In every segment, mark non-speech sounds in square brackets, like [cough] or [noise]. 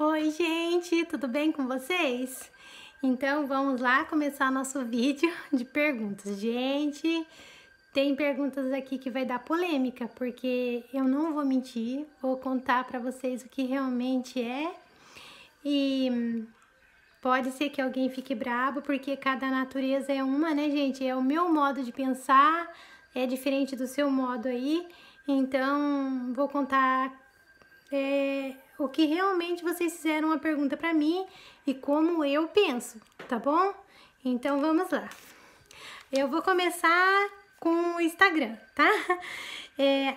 Oi, gente, tudo bem com vocês? Então vamos lá começar nosso vídeo [laughs] de perguntas. Gente, tem perguntas aqui que vai dar polêmica, porque eu não vou mentir, vou contar para vocês o que realmente é. E pode ser que alguém fique brabo, porque cada natureza é uma, né, gente? É o meu modo de pensar, é diferente do seu modo aí. Então, vou contar é, o que realmente vocês fizeram uma pergunta para mim e como eu penso, tá bom? Então vamos lá. Eu vou começar com o Instagram, tá? [laughs] É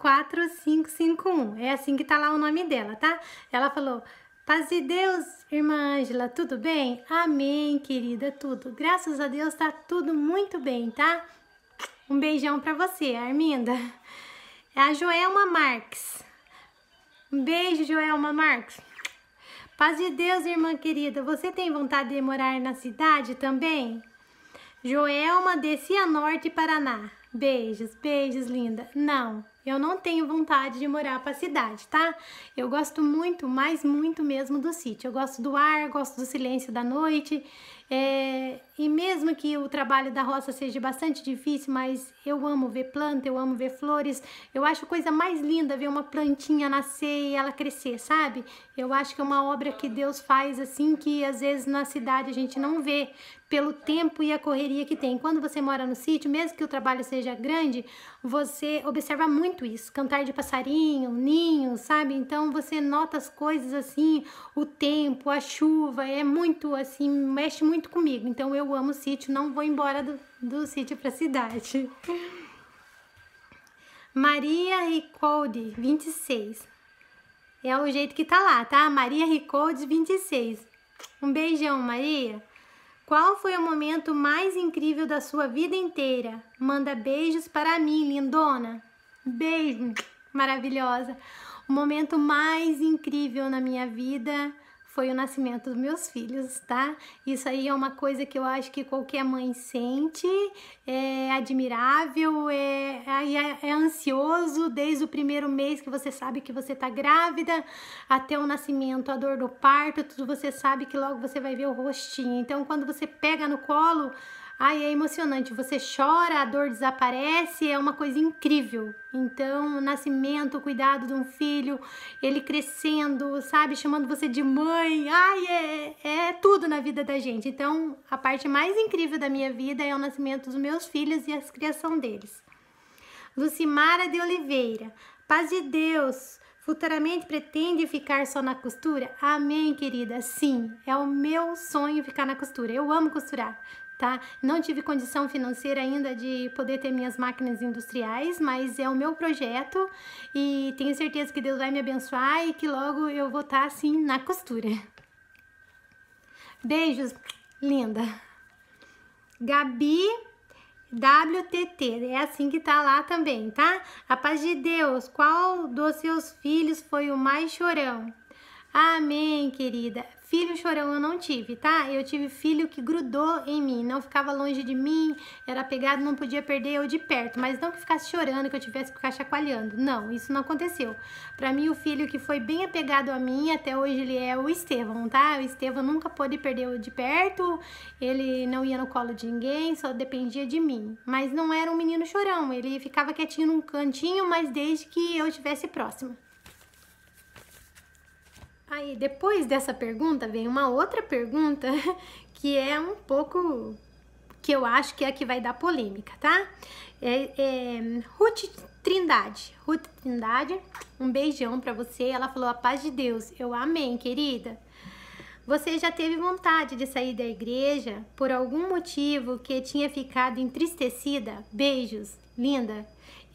Arminda4551, é assim que tá lá o nome dela, tá? Ela falou, paz de Deus, irmã Ângela, tudo bem? Amém, querida, tudo. Graças a Deus tá tudo muito bem, tá? Um beijão pra você, Arminda. É a Joelma Marques, um beijo, Joelma Marques. Paz de Deus, irmã querida. Você tem vontade de morar na cidade também? Joelma descia Norte Paraná. Beijos, beijos, linda. Não, eu não tenho vontade de morar para a cidade, tá? Eu gosto muito, mas muito mesmo do sítio. Eu gosto do ar, gosto do silêncio da noite, é, e mesmo que o trabalho da roça seja bastante difícil, mas eu amo ver planta, eu amo ver flores. Eu acho coisa mais linda ver uma plantinha nascer e ela crescer, sabe? Eu acho que é uma obra que Deus faz assim que às vezes na cidade a gente não vê pelo tempo e a correria que tem. Quando você mora no sítio, mesmo que o trabalho seja grande, você observa muito isso, cantar de passarinho, ninho, sabe? Então você nota as coisas assim, o tempo, a chuva, é muito assim, mexe muito comigo. Então eu amo o sítio, não vou embora do, do sítio para cidade. [laughs] Maria Ricoldi, 26. É o jeito que tá lá, tá? Maria Ricoldi, 26. Um beijão, Maria. Qual foi o momento mais incrível da sua vida inteira? Manda beijos para mim, lindona. Beijo, maravilhosa. O momento mais incrível na minha vida foi o nascimento dos meus filhos, tá? Isso aí é uma coisa que eu acho que qualquer mãe sente, é admirável, é, é, é ansioso desde o primeiro mês que você sabe que você tá grávida até o nascimento, a dor do parto, tudo você sabe que logo você vai ver o rostinho. Então, quando você pega no colo, Ai, é emocionante. Você chora, a dor desaparece, é uma coisa incrível. Então, o nascimento, o cuidado de um filho, ele crescendo, sabe, chamando você de mãe. Ai, é, é tudo na vida da gente. Então, a parte mais incrível da minha vida é o nascimento dos meus filhos e a criação deles. Lucimara de Oliveira. Paz de Deus. Futuramente pretende ficar só na costura? Amém, querida. Sim, é o meu sonho ficar na costura. Eu amo costurar tá? Não tive condição financeira ainda de poder ter minhas máquinas industriais, mas é o meu projeto e tenho certeza que Deus vai me abençoar e que logo eu vou estar tá, assim na costura. Beijos, linda. Gabi WTT, é assim que tá lá também, tá? A paz de Deus, qual dos seus filhos foi o mais chorão? Amém, querida. Filho chorão eu não tive, tá? Eu tive filho que grudou em mim, não ficava longe de mim, era pegado, não podia perder eu de perto, mas não que ficasse chorando, que eu tivesse que ficar chacoalhando. Não, isso não aconteceu. Para mim, o filho que foi bem apegado a mim, até hoje ele é o Estevão, tá? O Estevão nunca pôde perder eu de perto, ele não ia no colo de ninguém, só dependia de mim. Mas não era um menino chorão, ele ficava quietinho num cantinho, mas desde que eu estivesse próxima. Aí depois dessa pergunta vem uma outra pergunta [laughs] que é um pouco que eu acho que é a que vai dar polêmica, tá? É, é, Ruth Trindade, Ruth Trindade, um beijão para você. Ela falou a paz de Deus. Eu amém, querida. Você já teve vontade de sair da igreja por algum motivo que tinha ficado entristecida? Beijos, linda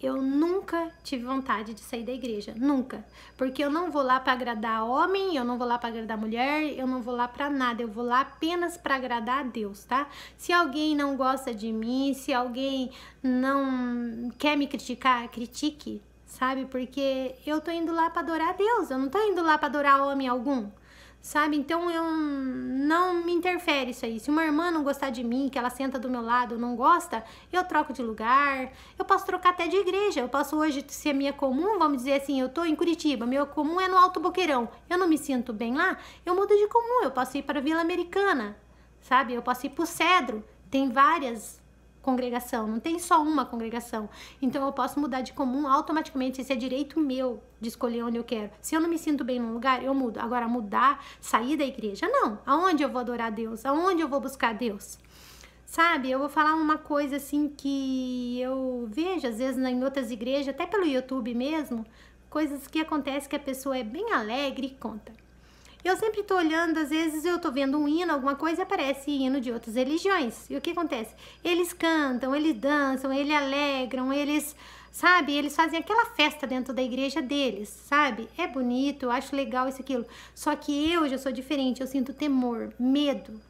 eu nunca tive vontade de sair da igreja, nunca, porque eu não vou lá para agradar homem, eu não vou lá para agradar mulher, eu não vou lá para nada, eu vou lá apenas para agradar a Deus, tá? Se alguém não gosta de mim, se alguém não quer me criticar, critique, sabe? Porque eu tô indo lá para adorar a Deus, eu não tô indo lá para adorar homem algum, sabe? Então eu não me interfere isso aí. Se uma irmã não gostar de mim, que ela senta do meu lado, não gosta, eu troco de lugar. Eu posso trocar até de igreja. Eu posso hoje ser minha comum, vamos dizer assim, eu tô em Curitiba, meu comum é no Alto Boqueirão. Eu não me sinto bem lá, eu mudo de comum. Eu posso ir para Vila Americana, sabe? Eu posso ir para o Cedro. Tem várias congregação, não tem só uma congregação. Então eu posso mudar de comum automaticamente, esse é direito meu de escolher onde eu quero. Se eu não me sinto bem num lugar, eu mudo. Agora mudar, sair da igreja, não. Aonde eu vou adorar Deus? Aonde eu vou buscar Deus? Sabe, eu vou falar uma coisa assim que eu vejo às vezes em outras igrejas, até pelo YouTube mesmo, coisas que acontecem que a pessoa é bem alegre e conta. Eu sempre tô olhando, às vezes eu tô vendo um hino, alguma coisa, e aparece hino de outras religiões. E o que acontece? Eles cantam, eles dançam, eles alegram, eles, sabe? Eles fazem aquela festa dentro da igreja deles, sabe? É bonito, eu acho legal isso aquilo. Só que eu já sou diferente, eu sinto temor, medo.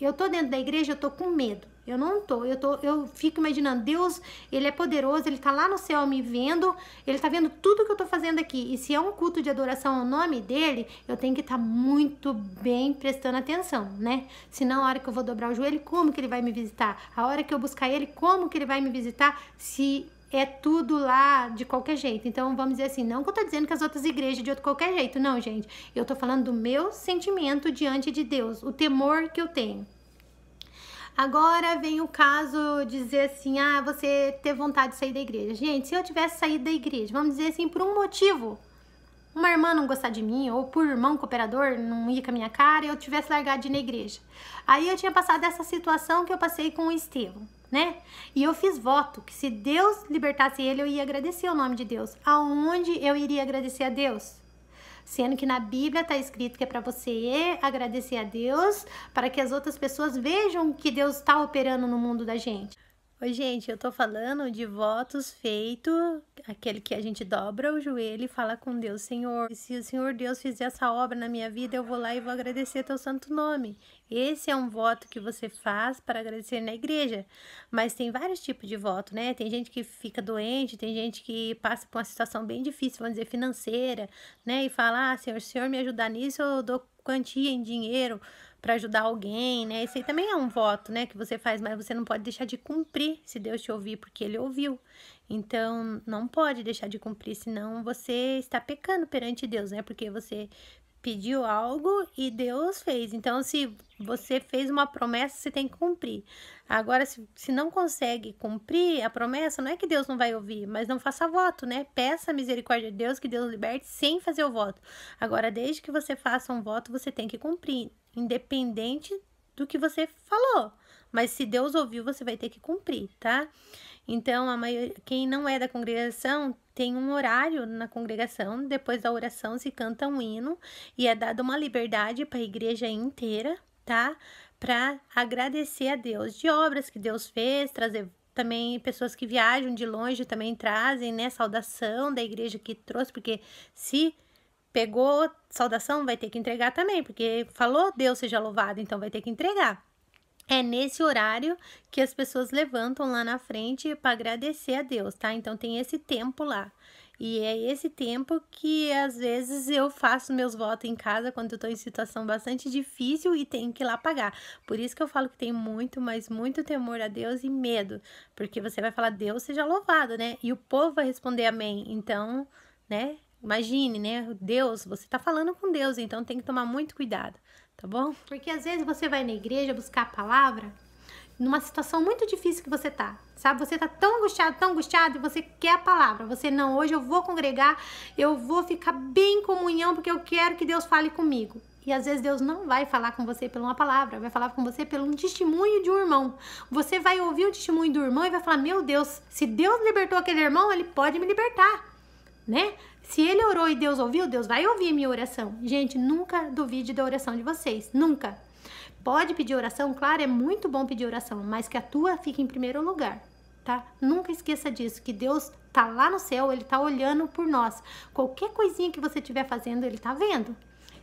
Eu tô dentro da igreja, eu tô com medo. Eu não tô, eu tô, eu fico imaginando, Deus, ele é poderoso, ele tá lá no céu me vendo, ele tá vendo tudo que eu tô fazendo aqui. E se é um culto de adoração ao nome dele, eu tenho que estar tá muito bem prestando atenção, né? Senão a hora que eu vou dobrar o joelho, como que ele vai me visitar? A hora que eu buscar ele, como que ele vai me visitar? Se é tudo lá de qualquer jeito. Então, vamos dizer assim, não que eu tô dizendo que as outras igrejas de outro qualquer jeito, não, gente. Eu tô falando do meu sentimento diante de Deus, o temor que eu tenho. Agora vem o caso dizer assim: ah, você ter vontade de sair da igreja. Gente, se eu tivesse saído da igreja, vamos dizer assim, por um motivo, uma irmã não gostar de mim, ou por irmão cooperador não ir com a minha cara, eu tivesse largado de ir na igreja. Aí eu tinha passado essa situação que eu passei com o Estevão, né? E eu fiz voto que se Deus libertasse ele, eu ia agradecer o nome de Deus. Aonde eu iria agradecer a Deus? sendo que na Bíblia está escrito que é para você agradecer a Deus, para que as outras pessoas vejam que Deus está operando no mundo da gente. Oi, gente, eu tô falando de votos feitos, aquele que a gente dobra o joelho e fala com Deus, Senhor, se o Senhor Deus fizer essa obra na minha vida, eu vou lá e vou agradecer teu santo nome. Esse é um voto que você faz para agradecer na igreja. Mas tem vários tipos de voto, né? Tem gente que fica doente, tem gente que passa por uma situação bem difícil, vamos dizer, financeira, né? E fala, ah, Senhor, Senhor me ajudar nisso, eu dou quantia em dinheiro para ajudar alguém, né? Esse aí também é um voto, né, que você faz, mas você não pode deixar de cumprir se Deus te ouvir, porque ele ouviu. Então, não pode deixar de cumprir, senão você está pecando perante Deus, né? Porque você pediu algo e Deus fez. Então, se você fez uma promessa, você tem que cumprir. Agora, se, se não consegue cumprir a promessa, não é que Deus não vai ouvir, mas não faça voto, né? Peça a misericórdia de Deus, que Deus liberte sem fazer o voto. Agora, desde que você faça um voto, você tem que cumprir, independente do que você falou. Mas se Deus ouviu, você vai ter que cumprir, tá? Então, a maioria, quem não é da congregação tem um horário na congregação, depois da oração se canta um hino e é dada uma liberdade para a igreja inteira, tá? Para agradecer a Deus de obras que Deus fez, trazer também pessoas que viajam de longe também trazem, né, saudação da igreja que trouxe, porque se pegou saudação, vai ter que entregar também, porque falou Deus seja louvado, então vai ter que entregar. É nesse horário que as pessoas levantam lá na frente para agradecer a Deus, tá? Então tem esse tempo lá. E é esse tempo que às vezes eu faço meus votos em casa quando eu tô em situação bastante difícil e tenho que ir lá pagar. Por isso que eu falo que tem muito, mas muito temor a Deus e medo, porque você vai falar Deus seja louvado, né? E o povo vai responder amém. Então, né? Imagine, né? Deus, você tá falando com Deus, então tem que tomar muito cuidado tá bom? Porque às vezes você vai na igreja buscar a palavra numa situação muito difícil que você tá, sabe? Você tá tão angustiado, tão angustiado e você quer a palavra. Você não, hoje eu vou congregar, eu vou ficar bem em comunhão porque eu quero que Deus fale comigo. E às vezes Deus não vai falar com você por uma palavra, vai falar com você pelo um testemunho de um irmão. Você vai ouvir o testemunho do irmão e vai falar: Meu Deus, se Deus libertou aquele irmão, ele pode me libertar, né? Se ele orou e Deus ouviu, Deus vai ouvir minha oração. Gente, nunca duvide da oração de vocês, nunca. Pode pedir oração, claro, é muito bom pedir oração, mas que a tua fique em primeiro lugar, tá? Nunca esqueça disso, que Deus tá lá no céu, ele tá olhando por nós. Qualquer coisinha que você estiver fazendo, ele tá vendo.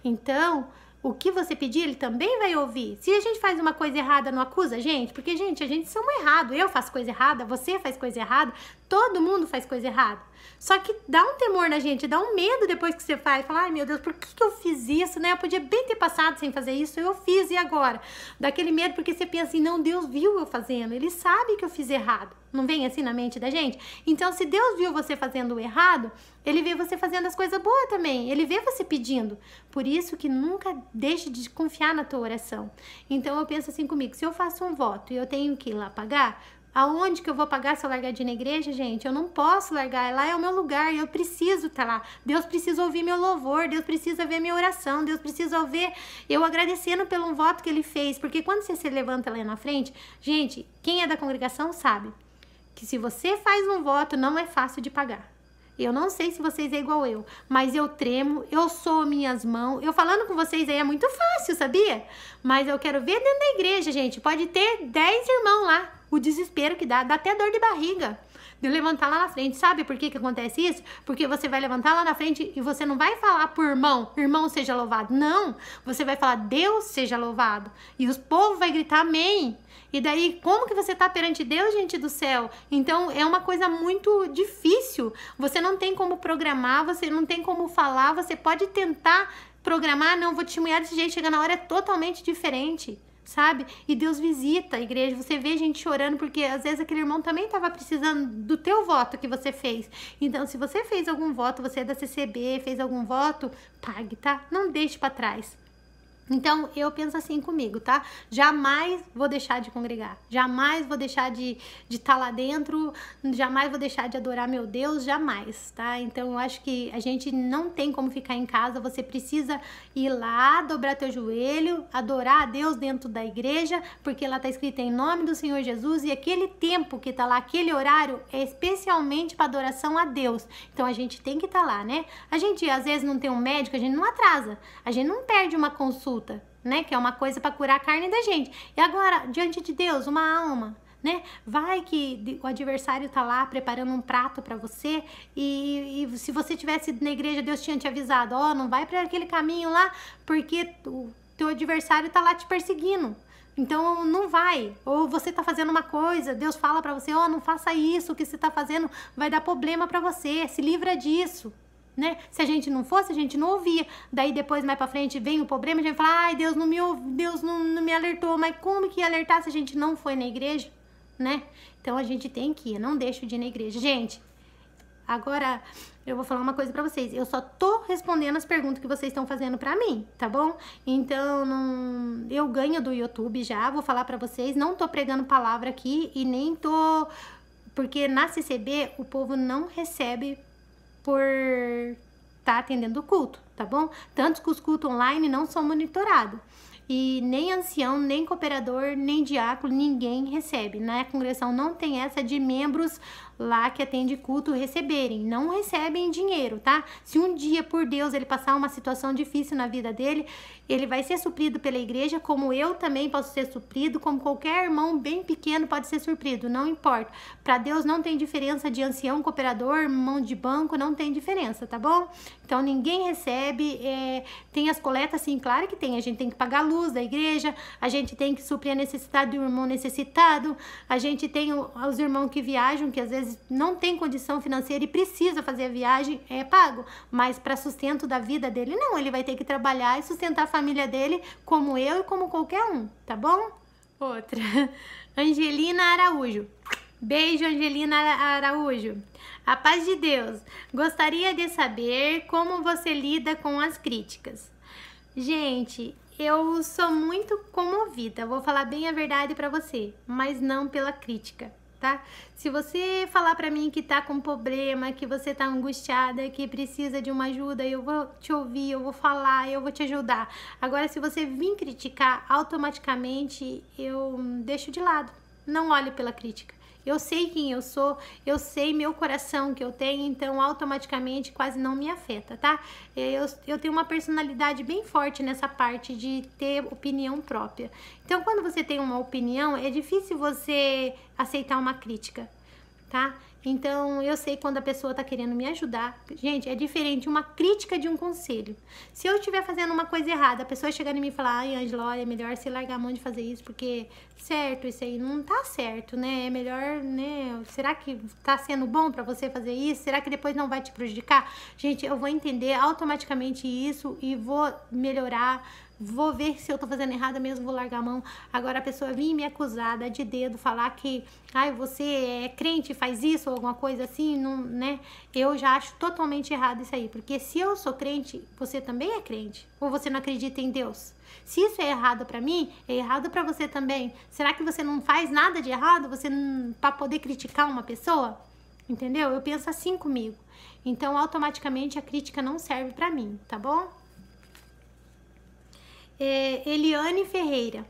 Então, o que você pedir, ele também vai ouvir. Se a gente faz uma coisa errada, não acusa a gente? Porque, gente, a gente somos errado. Eu faço coisa errada, você faz coisa errada, todo mundo faz coisa errada. Só que dá um temor na gente, dá um medo depois que você faz. Falar, ai meu Deus, por que, que eu fiz isso, né? Eu podia bem ter passado sem fazer isso, eu fiz e agora? Dá aquele medo porque você pensa assim, não, Deus viu eu fazendo, Ele sabe que eu fiz errado. Não vem assim na mente da gente? Então, se Deus viu você fazendo o errado, Ele vê você fazendo as coisas boas também, Ele vê você pedindo. Por isso que nunca deixe de confiar na tua oração. Então, eu penso assim comigo, se eu faço um voto e eu tenho que ir lá pagar, Aonde que eu vou pagar se eu largar de ir na igreja, gente? Eu não posso largar, lá é o meu lugar, eu preciso estar tá lá. Deus precisa ouvir meu louvor, Deus precisa ver minha oração, Deus precisa ouvir eu agradecendo pelo um voto que ele fez. Porque quando você se levanta lá na frente, gente, quem é da congregação sabe que se você faz um voto, não é fácil de pagar. Eu não sei se vocês é igual eu, mas eu tremo, eu sou minhas mãos. Eu falando com vocês aí é muito fácil, sabia? Mas eu quero ver dentro da igreja, gente. Pode ter 10 irmãos lá, o desespero que dá, dá até dor de barriga de levantar lá na frente. Sabe por que, que acontece isso? Porque você vai levantar lá na frente e você não vai falar por irmão, irmão seja louvado. Não, você vai falar Deus seja louvado. E os povos vai gritar amém. E daí, como que você está perante Deus, gente do céu? Então, é uma coisa muito difícil. Você não tem como programar, você não tem como falar, você pode tentar programar, ah, não, vou testemunhar desse jeito, chega na hora é totalmente diferente sabe? E Deus visita a igreja, você vê gente chorando, porque às vezes aquele irmão também estava precisando do teu voto que você fez. Então, se você fez algum voto, você é da CCB, fez algum voto, pague, tá? Não deixe para trás. Então eu penso assim comigo, tá? Jamais vou deixar de congregar, jamais vou deixar de estar de tá lá dentro, jamais vou deixar de adorar meu Deus, jamais, tá? Então eu acho que a gente não tem como ficar em casa, você precisa ir lá, dobrar teu joelho, adorar a Deus dentro da igreja, porque lá tá escrito em nome do Senhor Jesus e aquele tempo que tá lá, aquele horário é especialmente para adoração a Deus. Então a gente tem que estar tá lá, né? A gente às vezes não tem um médico, a gente não atrasa, a gente não perde uma consulta fruta, né? Que é uma coisa para curar a carne da gente. E agora, diante de Deus, uma alma, né? Vai que o adversário tá lá preparando um prato para você e, e, se você tivesse ido na igreja, Deus tinha te avisado, ó, oh, não vai para aquele caminho lá, porque o teu adversário tá lá te perseguindo. Então não vai. Ou você tá fazendo uma coisa, Deus fala para você, ó, oh, não faça isso, o que você tá fazendo vai dar problema para você, se livra disso. Né? Se a gente não fosse, a gente não ouvia. Daí depois, mais pra frente, vem o problema, a gente fala, ai, Deus não me ouve, Deus não, não me alertou. Mas como que ia alertar se a gente não foi na igreja, né? Então a gente tem que ir, não deixa de ir na igreja. Gente, agora eu vou falar uma coisa para vocês. Eu só tô respondendo as perguntas que vocês estão fazendo para mim, tá bom? Então, não... eu ganho do YouTube já, vou falar para vocês. Não tô pregando palavra aqui e nem tô... Porque na CCB o povo não recebe por estar tá atendendo o culto, tá bom? Tanto que os cultos online não são monitorados. E nem ancião, nem cooperador, nem diácono, ninguém recebe. Na né? congregação não tem essa de membros lá que atende culto receberem. Não recebem dinheiro, tá? Se um dia, por Deus, ele passar uma situação difícil na vida dele, ele vai ser suprido pela igreja, como eu também posso ser suprido, como qualquer irmão bem pequeno pode ser suprido, não importa. Para Deus não tem diferença de ancião, cooperador, mão de banco, não tem diferença, tá bom? Então ninguém recebe. É, tem as coletas, sim, claro que tem. A gente tem que pagar a luz da igreja, a gente tem que suprir a necessidade do irmão necessitado, a gente tem os irmãos que viajam, que às vezes vezes não tem condição financeira e precisa fazer a viagem, é pago. Mas para sustento da vida dele, não. Ele vai ter que trabalhar e sustentar a família dele, como eu e como qualquer um, tá bom? Outra. [laughs] Angelina Araújo. Beijo, Angelina Araújo. A paz de Deus. Gostaria de saber como você lida com as críticas. Gente, eu sou muito comovida, vou falar bem a verdade para você, mas não pela crítica tá? Se você falar para mim que tá com problema, que você tá angustiada, que precisa de uma ajuda, eu vou te ouvir, eu vou falar, eu vou te ajudar. Agora, se você vir criticar, automaticamente eu deixo de lado. Não olho pela crítica. Eu sei quem eu sou, eu sei meu coração que eu tenho, então automaticamente quase não me afeta, tá? É, eu, eu tenho uma personalidade bem forte nessa parte de ter opinião própria. Então, quando você tem uma opinião, é difícil você aceitar uma crítica, tá? Então, eu sei quando a pessoa está querendo me ajudar. Gente, é diferente uma crítica de um conselho. Se eu estiver fazendo uma coisa errada, a pessoa chegando e me falar, ai, Angela, é melhor você largar a mão de fazer isso, porque certo, isso aí não tá certo, né? É melhor, né? Será que tá sendo bom para você fazer isso? Será que depois não vai te prejudicar? Gente, eu vou entender automaticamente isso e vou melhorar vou ver se eu tô fazendo errado mesmo, vou largar a mão. Agora a pessoa vir me acusar, dar de dedo, falar que ai, você é crente, faz isso, ou alguma coisa assim, não, né? Eu já acho totalmente errado isso aí, porque se eu sou crente, você também é crente, ou você não acredita em Deus. Se isso é errado para mim, é errado para você também. Será que você não faz nada de errado, você para poder criticar uma pessoa? Entendeu? Eu penso assim comigo. Então, automaticamente a crítica não serve para mim, tá bom? é, Eliane Ferreira.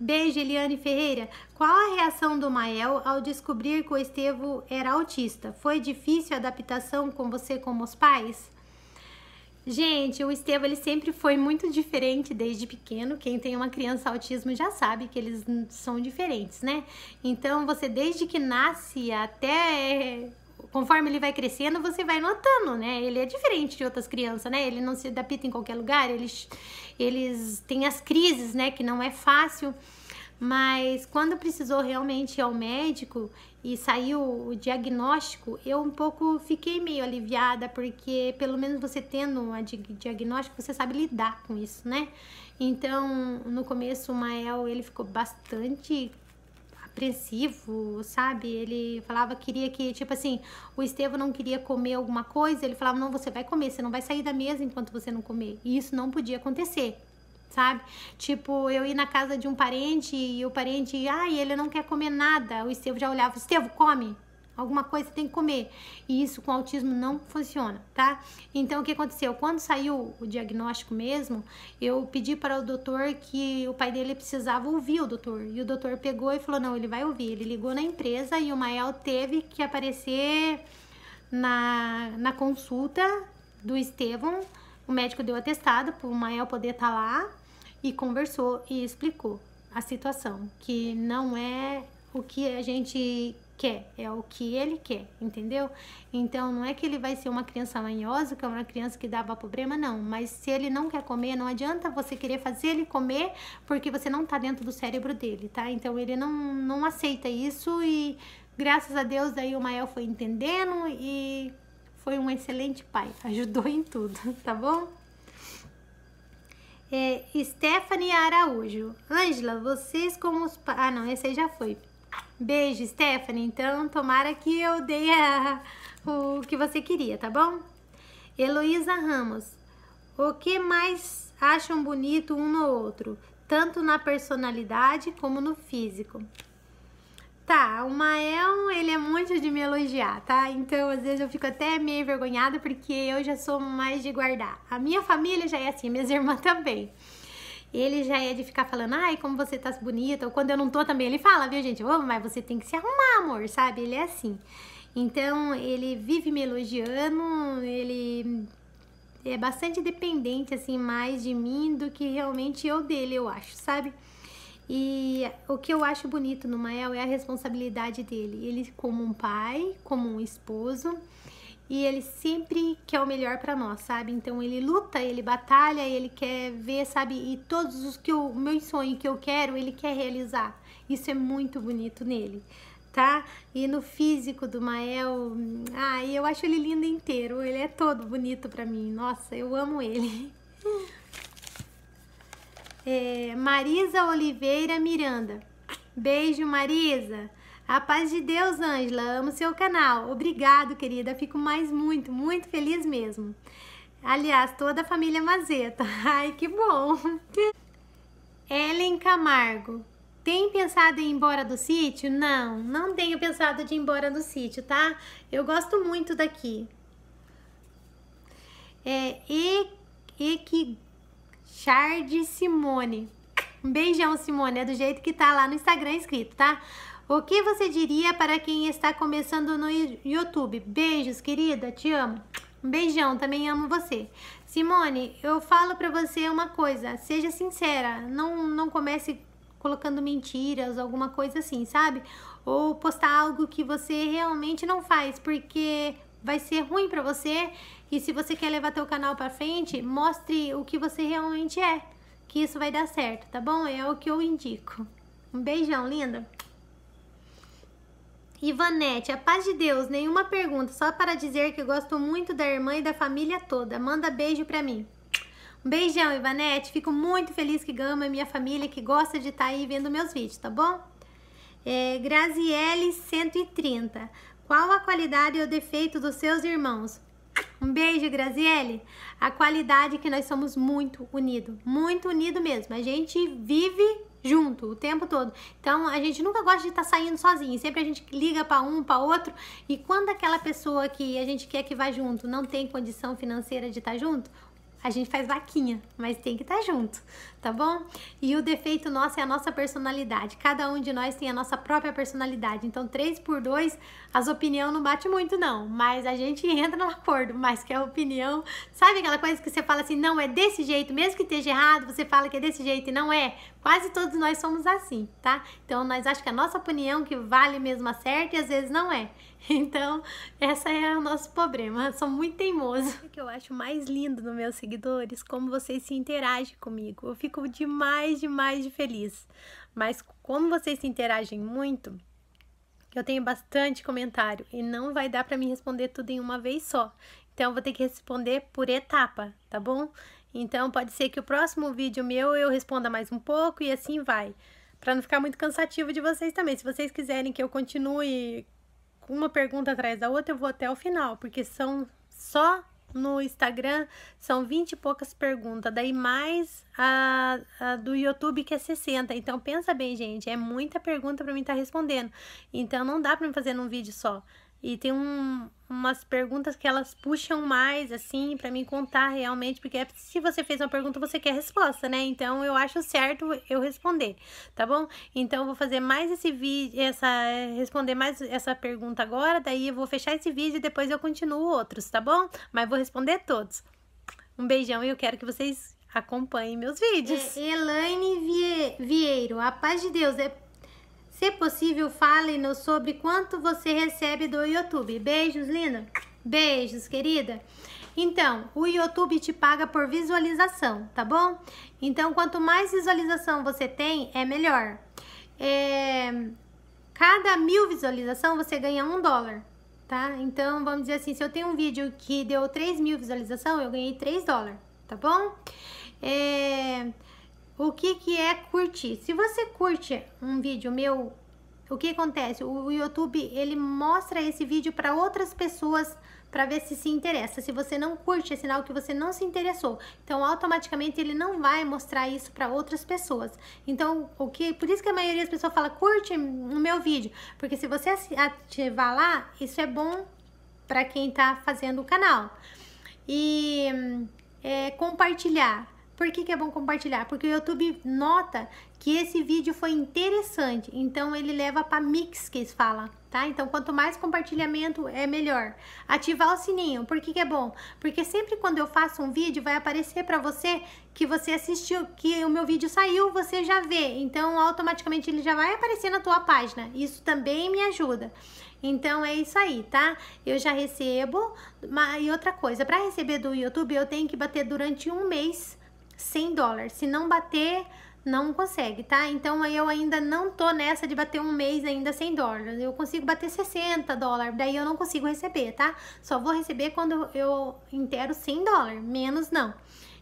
Beijo, Eliane Ferreira. Qual a reação do Mael ao descobrir que o Estevo era autista? Foi difícil a adaptação com você como os pais? Gente, o Estevo ele sempre foi muito diferente desde pequeno. Quem tem uma criança autismo já sabe que eles são diferentes, né? Então você desde que nasce até conforme ele vai crescendo, você vai notando, né? Ele é diferente de outras crianças, né? Ele não se adapta em qualquer lugar, eles, eles têm as crises, né? Que não é fácil. Mas quando precisou realmente ir ao médico e saiu o diagnóstico, eu um pouco fiquei meio aliviada, porque pelo menos você tendo um diagnóstico, você sabe lidar com isso, né? Então, no começo, o Mael, ele ficou bastante apreensivo, sabe? Ele falava que queria que, tipo assim, o Estevão não queria comer alguma coisa, ele falava: não, você vai comer, você não vai sair da mesa enquanto você não comer. E isso não podia acontecer sabe? Tipo, eu ir na casa de um parente e o parente, ai, ah, ele não quer comer nada. O Estevão já olhava, Estevão come. Alguma coisa tem que comer. E isso com autismo não funciona, tá? Então o que aconteceu? Quando saiu o diagnóstico mesmo, eu pedi para o doutor que o pai dele precisava ouvir o doutor. E o doutor pegou e falou: não, ele vai ouvir. Ele ligou na empresa e o Mael teve que aparecer na, na consulta do Estevão. O médico deu atestado para o Mael poder estar tá lá e conversou e explicou a situação, que não é o que a gente quer, é o que ele quer, entendeu? Então não é que ele vai ser uma criança manhosa, que é uma criança que dava problema, não. Mas se ele não quer comer, não adianta você querer fazer ele comer porque você não tá dentro do cérebro dele, tá? Então ele não, não aceita isso e graças a Deus aí o Mael foi entendendo e foi um excelente pai, [laughs] ajudou em tudo, tá bom? É, Stephanie Araújo. Ângela, vocês como os... Ah, não, esse aí já foi. Beijo, Stephanie. Então, tomara que eu dê a, o que você queria, tá bom? Heloísa Ramos. O que mais acham bonito um no outro? Tanto na personalidade como no físico. Tá, o Mael, ele é muito de me elogiar, tá? Então, às vezes eu fico até meio envergonhada porque eu já sou mais de guardar. A minha família já é assim, minhas irmãs também ele já é de ficar falando, ai, como você tá bonita, ou quando eu não tô também, ele fala, viu, gente? Oh, mas você tem que se arrumar, amor, sabe? Ele é assim. Então, ele vive me elogiando, ele é bastante dependente, assim, mais de mim do que realmente eu dele, eu acho, sabe? E o que eu acho bonito no Mael é a responsabilidade dele. Ele, como um pai, como um esposo, e ele sempre quer o melhor para nós, sabe? Então ele luta, ele batalha, ele quer ver, sabe? E todos os que eu, meu sonho que eu quero, ele quer realizar. Isso é muito bonito nele, tá? E no físico do Mael, ai, ah, eu acho ele lindo inteiro, ele é todo bonito para mim. Nossa, eu amo ele. [laughs] É, Marisa Oliveira Miranda. Beijo, Marisa. A paz de Deus, Ângela. Amo seu canal. Obrigado, querida. Fico mais muito, muito feliz mesmo. Aliás, toda a família Mazeta. [laughs] Ai, que bom. Ellen Camargo. Tem pensado em ir embora do sítio? Não, não tenho pensado de ir embora do sítio, tá? Eu gosto muito daqui. É e, e que Chard Simone. Um beijão, Simone. É do jeito que tá lá no Instagram escrito, tá? O que você diria para quem está começando no YouTube? Beijos, querida, te amo. Um beijão, também amo você. Simone, eu falo para você uma coisa, seja sincera, não, não comece colocando mentiras, alguma coisa assim, sabe? Ou postar algo que você realmente não faz, porque vai ser ruim para você. E se você quer levar teu canal para frente, mostre o que você realmente é, que isso vai dar certo, tá bom? É o que eu indico. Um beijão, linda. Ivanete, a paz de Deus, nenhuma pergunta, só para dizer que gosto muito da irmã e da família toda. Manda beijo para mim. Um beijão, Ivanete. Fico muito feliz que Gama é minha família, que gosta de estar tá aí vendo meus vídeos, tá bom? É, Graziele 130. Qual a qualidade ou defeito dos seus irmãos? Um beijo, Graziele. A qualidade é que nós somos muito unidos, muito unido mesmo. A gente vive junto o tempo todo. Então a gente nunca gosta de estar tá saindo sozinho, sempre a gente liga para um, para outro, e quando aquela pessoa que a gente quer que vá junto não tem condição financeira de estar tá junto, a gente faz vaquinha, mas tem que estar tá junto, tá bom? E o defeito nosso é a nossa personalidade. Cada um de nós tem a nossa própria personalidade. Então, três por dois, as opiniões não batem muito, não. Mas a gente entra no acordo, mas que a opinião. Sabe aquela coisa que você fala assim, não, é desse jeito, mesmo que esteja errado, você fala que é desse jeito e não é? Quase todos nós somos assim, tá? Então, nós achamos que a nossa opinião que vale mesmo a certa e às vezes não é. Então, essa é o nosso problema. Eu sou muito teimoso. O que eu acho mais lindo nos meus seguidores, como vocês se interagem comigo. Eu fico demais, demais de feliz. Mas como vocês se interagem muito, eu tenho bastante comentário e não vai dar para me responder tudo em uma vez só. Então, vou ter que responder por etapa, tá bom? Então, pode ser que o próximo vídeo meu eu responda mais um pouco e assim vai. Para não ficar muito cansativo de vocês também. Se vocês quiserem que eu continue uma pergunta atrás da outra, eu vou até o final, porque são só no Instagram são 20 e poucas perguntas, daí mais a, a, do YouTube que é 60. Então pensa bem, gente, é muita pergunta para mim estar tá respondendo. Então não dá para me fazer num vídeo só. E tem um, umas perguntas que elas puxam mais, assim, para me contar realmente, porque é, se você fez uma pergunta, você quer resposta, né? Então, eu acho certo eu responder, tá bom? Então, eu vou fazer mais esse vídeo, essa, responder mais essa pergunta agora, daí eu vou fechar esse vídeo e depois eu continuo outros, tá bom? Mas vou responder todos. Um beijão e eu quero que vocês acompanhem meus vídeos. É, Elaine Vie Vieiro, a paz de Deus, é se possível, fale-nos sobre quanto você recebe do YouTube. Beijos, linda. Beijos, querida. Então, o YouTube te paga por visualização, tá bom? Então, quanto mais visualização você tem, é melhor. É, cada mil visualização você ganha um dólar, tá? Então, vamos dizer assim, se eu tenho um vídeo que deu 3 mil visualização, eu ganhei 3 dólares, tá bom? É, o que, que é curtir? Se você curte um vídeo meu, o que acontece? O YouTube ele mostra esse vídeo para outras pessoas para ver se se interessa. Se você não curte, é sinal que você não se interessou. Então, automaticamente ele não vai mostrar isso para outras pessoas. Então, o que por isso que a maioria das pessoas fala curte o meu vídeo, porque se você ativar lá, isso é bom para quem está fazendo o canal. E hum, é, compartilhar por que, que é bom compartilhar? Porque o YouTube nota que esse vídeo foi interessante, então ele leva para mix que eles falam, tá? Então quanto mais compartilhamento é melhor. Ativar o sininho, por que, que é bom? Porque sempre quando eu faço um vídeo vai aparecer para você que você assistiu, que o meu vídeo saiu, você já vê. Então automaticamente ele já vai aparecer na tua página. Isso também me ajuda. Então é isso aí, tá? Eu já recebo. E outra coisa, para receber do YouTube eu tenho que bater durante um mês 100 dólares. Se não bater, não consegue, tá? Então eu ainda não tô nessa de bater um mês ainda 100 dólares. Eu consigo bater 60 dólares, daí eu não consigo receber, tá? Só vou receber quando eu intero 100 dólares, menos não.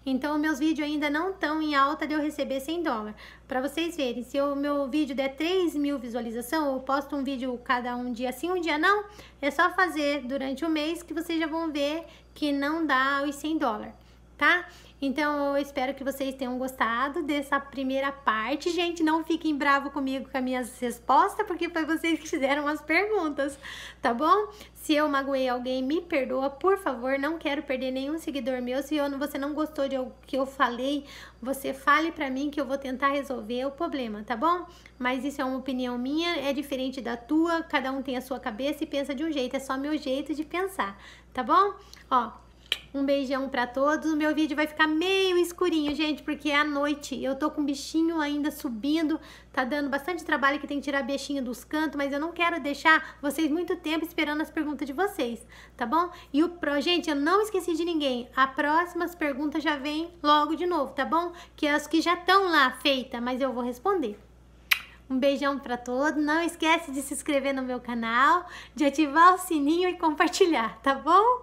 Então, meus vídeos ainda não estão em alta de eu receber 100 dólares. Para vocês verem, se o meu vídeo der 3 mil visualizações, eu posto um vídeo cada um dia sim, um dia não, é só fazer durante o mês que vocês já vão ver que não dá os 100 dólares tá? Então, eu espero que vocês tenham gostado dessa primeira parte. Gente, não fiquem bravo comigo com as minhas respostas, porque foi vocês que fizeram as perguntas, tá bom? Se eu magoei alguém, me perdoa, por favor. Não quero perder nenhum seguidor meu. Se eu, você não gostou de algo que eu falei, você fale pra mim que eu vou tentar resolver o problema, tá bom? Mas isso é uma opinião minha, é diferente da tua. Cada um tem a sua cabeça e pensa de um jeito. É só meu jeito de pensar, tá bom? Ó, um beijão para todos. O meu vídeo vai ficar meio escurinho, gente, porque é à noite. Eu tô com bichinho ainda subindo, tá dando bastante trabalho que tem que tirar bichinho dos cantos, mas eu não quero deixar vocês muito tempo esperando as perguntas de vocês, tá bom? E o pro, gente, eu não esqueci de ninguém. A próximas perguntas já vem logo de novo, tá bom? Que é as que já estão lá feitas, mas eu vou responder. Um beijão para todos. Não esquece de se inscrever no meu canal, de ativar o sininho e compartilhar, tá bom?